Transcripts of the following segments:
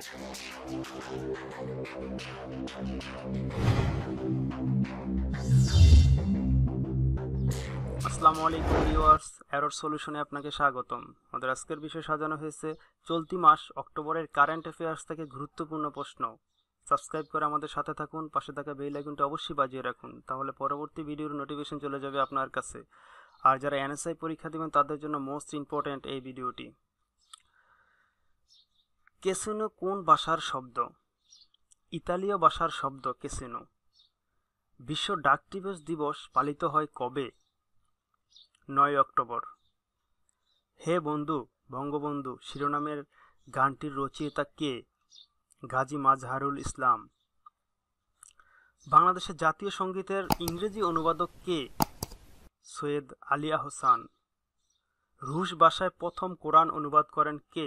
আসসালামু আলাইকুম viewers error সলিউশনে আপনাকে স্বাগতম আমাদের আজকের বিষয় সাজানো হয়েছে চলতি মাস অক্টোবরের কারেন্ট অ্যাফেয়ার্স থেকে গুরুত্বপূর্ণ প্রশ্ন সাবস্ক্রাইব করে আমাদের সাথে থাকুন পাশে থাকা বেল আইকনটি অবশ্যই বাজিয়ে রাখুন তাহলে পরবর্তী ভিডিওর নোটিফিকেশন চলে যাবে আপনার কাছে আর যারা এনএসআই পরীক্ষা দেবেন তাদের জন্য মোস্ট ইম্পর্ট্যান্ট এই ভিডিওটি কেসিনো কোন ভাষার শব্দ ইতালীয় ভাষার শব্দ কেসিনো বিশ্ব ডাক দিবস দিবস পালিত হয় কবে নয় অক্টোবর হে বন্ধু বঙ্গবন্ধু শিরোনামের গানটির রচয়িতা কে গাজী মাজহারুল ইসলাম বাংলাদেশের জাতীয় সঙ্গীতের ইংরেজি অনুবাদক কে সৈয়দ আলিয়া হোসান রুশ ভাষায় প্রথম কোরআন অনুবাদ করেন কে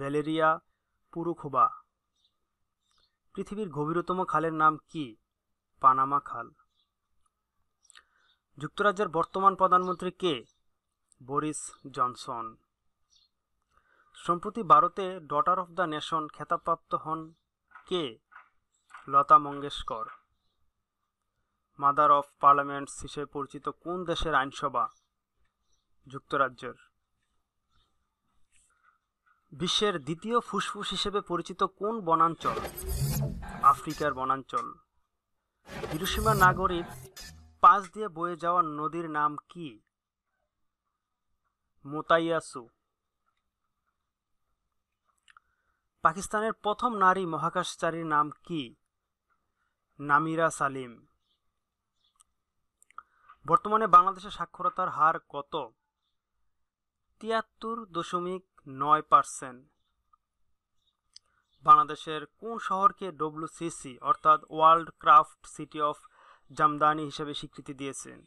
ব্যালেরিয়া পুরুখোবা পৃথিবীর গভীরতম খালের নাম কি পানামা খাল যুক্তরাজ্যের বর্তমান প্রধানমন্ত্রী কে বরিস জনসন সম্প্রতি ভারতে ডটার অফ দ্য নেশন খেতাবপ্রাপ্ত হন কে Lata Mangeshkar mother of parliaments হিসেবে পরিচিত কোন দেশের আইনসভা যুক্তরাজ্যের বিশ্বের দ্বিতীয় ফুসফুস হিসেবে পরিচিত কোন বনাঞ্চল আফ্রিকার বনাঞ্চল হিরুসীমা নাগরীর পাশ দিয়ে বয়ে যাওয়া নদীর নাম কি মোতাইয়াসু পাকিস্তানের প্রথম নারী মহাকাশচারীর নাম কি নামিরা সালিম বর্তমানে বাংলাদেশের সাক্ষরতার হার কত তিয়াত্তর দশমিক নয় পার্সেন্ট বাংলাদেশের কোন শহরকে ডব্লিউসিসি অর্থাৎ world craft city of Jamdani হিসেবে স্বীকৃতি দিয়েছেন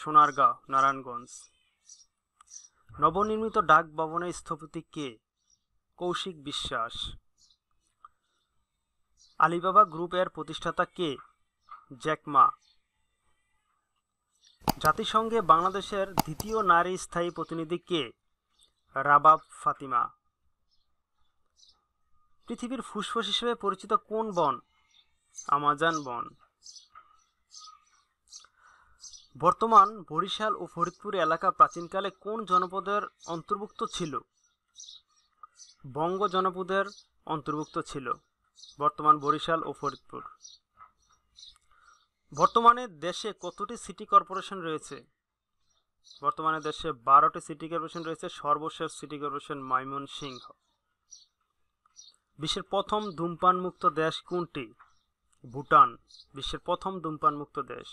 সোনারগাঁও নারায়ণগঞ্জ নবনির্মিত ডাক ভবনের স্থপতি কে কৌশিক বিশ্বাস আলিবাবা গ্রুপের প্রতিষ্ঠাতা কে জ্যাকমা জাতিসংঘে বাংলাদেশের দ্বিতীয় নারী স্থায়ী প্রতিনিধি কে রাবাব ফাতিমা পৃথিবীর ফুসফুস হিসেবে পরিচিত কোন বন আমাজান বন বর্তমান বরিশাল ও ফরিদপুর এলাকা প্রাচীনকালে কোন জনপদের অন্তর্ভুক্ত ছিল বঙ্গ জনপদের অন্তর্ভুক্ত ছিল বর্তমান বরিশাল ও ফরিদপুর বর্তমানে দেশে কতটি সিটি কর্পোরেশন রয়েছে বর্তমানে দেশে বারোটি সিটি কর্পোরেশন রয়েছে সর্বশেষ সিটি কর্পোরেশন সিংহ বিশ্বের প্রথম ধূমপান মুক্ত দেশ কোনটি ভুটান বিশ্বের প্রথম ধূমপান মুক্ত দেশ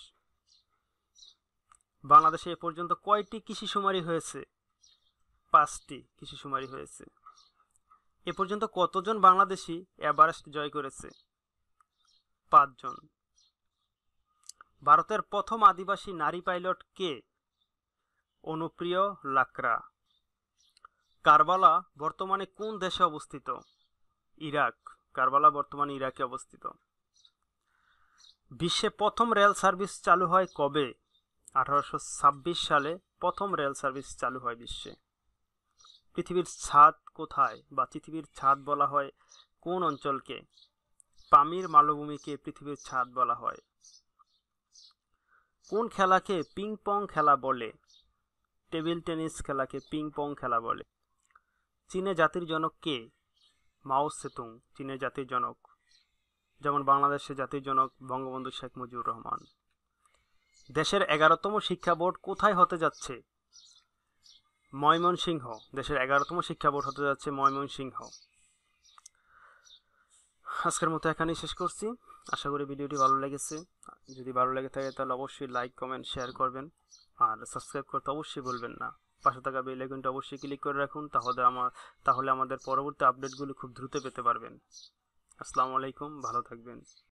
বাংলাদেশে এ পর্যন্ত কয়টি কৃষি শুমারি হয়েছে পাঁচটি কৃষি শুমারি হয়েছে এ পর্যন্ত কতজন বাংলাদেশি এভারেস্ট জয় করেছে পাঁচজন ভারতের প্রথম আদিবাসী নারী পাইলট কে অনুপ্রিয় লাকরা কারবালা বর্তমানে কোন দেশে অবস্থিত ইরাক কারবালা বর্তমানে ইরাকে অবস্থিত বিশ্বে প্রথম রেল সার্ভিস চালু হয় কবে আঠারোশো সালে প্রথম রেল সার্ভিস চালু হয় বিশ্বে পৃথিবীর ছাদ কোথায় বা পৃথিবীর ছাদ বলা হয় কোন অঞ্চলকে পামির মালভূমিকে পৃথিবীর ছাদ বলা হয় কোন খেলাকে পিং পং খেলা বলে টেবিল টেনিস খেলাকে পিং পং খেলা বলে চীনে জাতির জনক কে মাও সেতুং চীনের জাতির জনক যেমন বাংলাদেশের জাতির জনক বঙ্গবন্ধু শেখ মুজিবুর রহমান দেশের এগারোতম শিক্ষা বোর্ড কোথায় হতে যাচ্ছে ময়মনসিংহ দেশের এগারোতম শিক্ষা বোর্ড হতে যাচ্ছে ময়মনসিংহ আজকের মতো এখানেই শেষ করছি আশা করি ভিডিওটি ভালো লেগেছে যদি ভালো লেগে থাকে তাহলে অবশ্যই লাইক কমেন্ট শেয়ার করবেন আর সাবস্ক্রাইব করতে অবশ্যই বলবেন না পাশে থাকা বেল আইকনটা অবশ্যই ক্লিক করে রাখুন তাহলে আমার তাহলে আমাদের পরবর্তী আপডেটগুলো খুব দ্রুত পেতে পারবেন আসসালামু আলাইকুম ভালো থাকবেন